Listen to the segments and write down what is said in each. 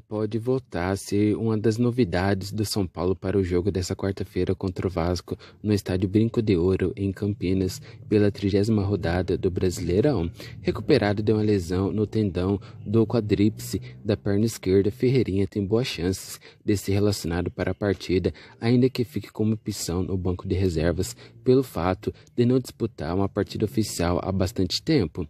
pode voltar a ser uma das novidades do São Paulo para o jogo dessa quarta-feira contra o Vasco no estádio Brinco de Ouro, em Campinas, pela trigésima rodada do Brasileirão. Recuperado de uma lesão no tendão do quadríceps da perna esquerda, Ferreirinha tem boas chances de ser relacionado para a partida, ainda que fique como opção no banco de reservas, pelo fato de não disputar uma partida oficial há bastante tempo.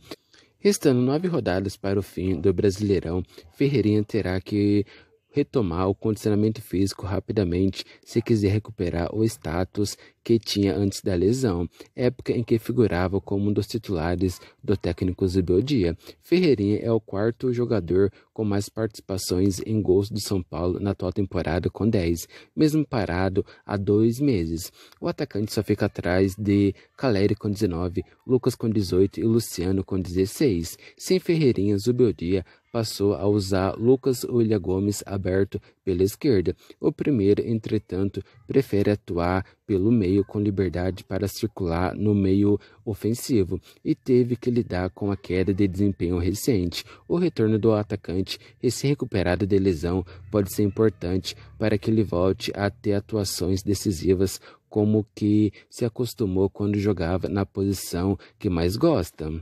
Restando nove rodadas para o fim do Brasileirão, Ferreirinha terá que retomar o condicionamento físico rapidamente se quiser recuperar o status que tinha antes da lesão, época em que figurava como um dos titulares do técnico Zubeldia. Ferreirinha é o quarto jogador com mais participações em gols do São Paulo na atual temporada, com 10, mesmo parado há dois meses. O atacante só fica atrás de Caleri com 19, Lucas com 18 e Luciano com 16. Sem Ferreirinha, Zubeldia passou a usar Lucas William Gomes aberto pela esquerda. O primeiro, entretanto, prefere atuar pelo meio com liberdade para circular no meio ofensivo e teve que lidar com a queda de desempenho recente. O retorno do atacante recém-recuperado de lesão pode ser importante para que ele volte a ter atuações decisivas como que se acostumou quando jogava na posição que mais gosta.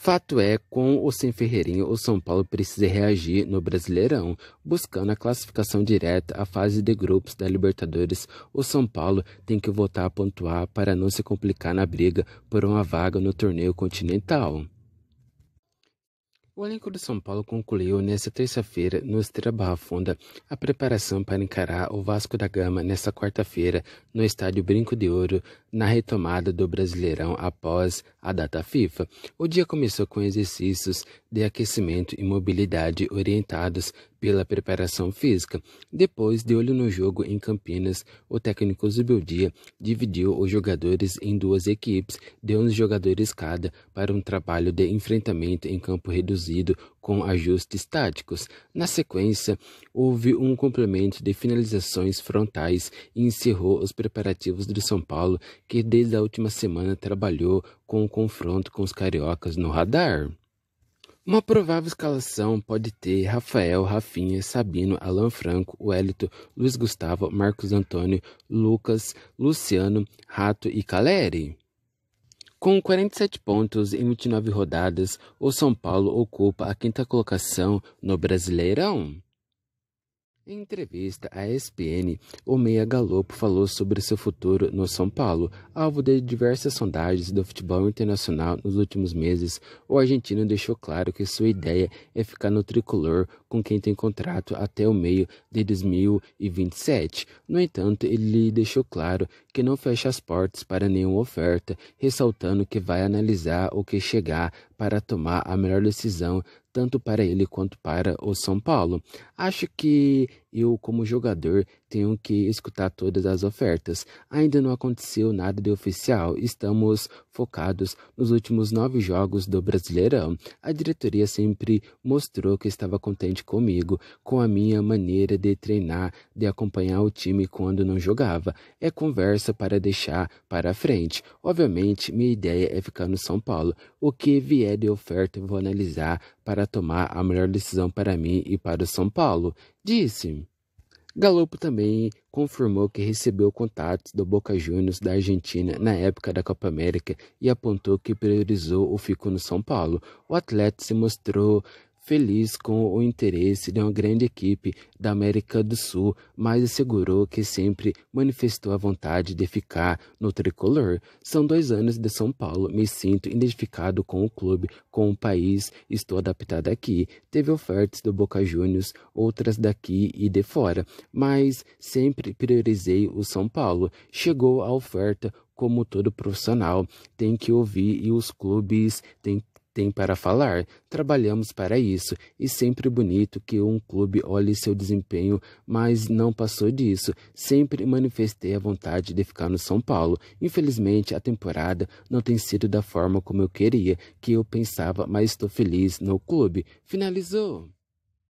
Fato é, com ou sem Ferreirinho, o São Paulo precisa reagir no Brasileirão, buscando a classificação direta à fase de grupos da Libertadores. O São Paulo tem que voltar a pontuar para não se complicar na briga por uma vaga no torneio continental. O elenco do São Paulo concluiu nesta terça-feira, no Estrela Barra Funda, a preparação para encarar o Vasco da Gama nesta quarta-feira, no estádio Brinco de Ouro, na retomada do Brasileirão após a data FIFA. O dia começou com exercícios de aquecimento e mobilidade orientados pela preparação física. Depois, de olho no jogo em Campinas, o técnico Zubildia dividiu os jogadores em duas equipes de 11 jogadores cada para um trabalho de enfrentamento em campo reduzido com ajustes táticos. Na sequência, houve um complemento de finalizações frontais e encerrou os preparativos do São Paulo, que desde a última semana trabalhou com o confronto com os cariocas no radar. Uma provável escalação pode ter Rafael, Rafinha, Sabino, Alan Franco, Wellington, Luiz Gustavo, Marcos Antônio, Lucas, Luciano, Rato e Caleri. Com 47 pontos em 29 rodadas, o São Paulo ocupa a quinta colocação no Brasileirão. Em entrevista à ESPN, meia Galopo falou sobre seu futuro no São Paulo. Alvo de diversas sondagens do futebol internacional nos últimos meses, o argentino deixou claro que sua ideia é ficar no tricolor com quem tem contrato até o meio de 2027. No entanto, ele deixou claro que não fecha as portas para nenhuma oferta, ressaltando que vai analisar o que chegar para tomar a melhor decisão tanto para ele quanto para o São Paulo. Acho que eu, como jogador, tenho que escutar todas as ofertas. Ainda não aconteceu nada de oficial, estamos focados nos últimos nove jogos do Brasileirão. A diretoria sempre mostrou que estava contente comigo, com a minha maneira de treinar, de acompanhar o time quando não jogava. É conversa para deixar para frente. Obviamente, minha ideia é ficar no São Paulo. O que vier de oferta, vou analisar para tomar a melhor decisão para mim e para o São Paulo disse. Galopo também confirmou que recebeu contatos do Boca Juniors da Argentina na época da Copa América e apontou que priorizou o fico no São Paulo. O atleta se mostrou feliz com o interesse de uma grande equipe da América do Sul, mas assegurou que sempre manifestou a vontade de ficar no tricolor. São dois anos de São Paulo, me sinto identificado com o clube, com o país, estou adaptado aqui. Teve ofertas do Boca Juniors, outras daqui e de fora, mas sempre priorizei o São Paulo. Chegou a oferta como todo profissional, tem que ouvir e os clubes têm tem para falar. Trabalhamos para isso e sempre bonito que um clube olhe seu desempenho, mas não passou disso. Sempre manifestei a vontade de ficar no São Paulo. Infelizmente, a temporada não tem sido da forma como eu queria, que eu pensava, mas estou feliz no clube. Finalizou.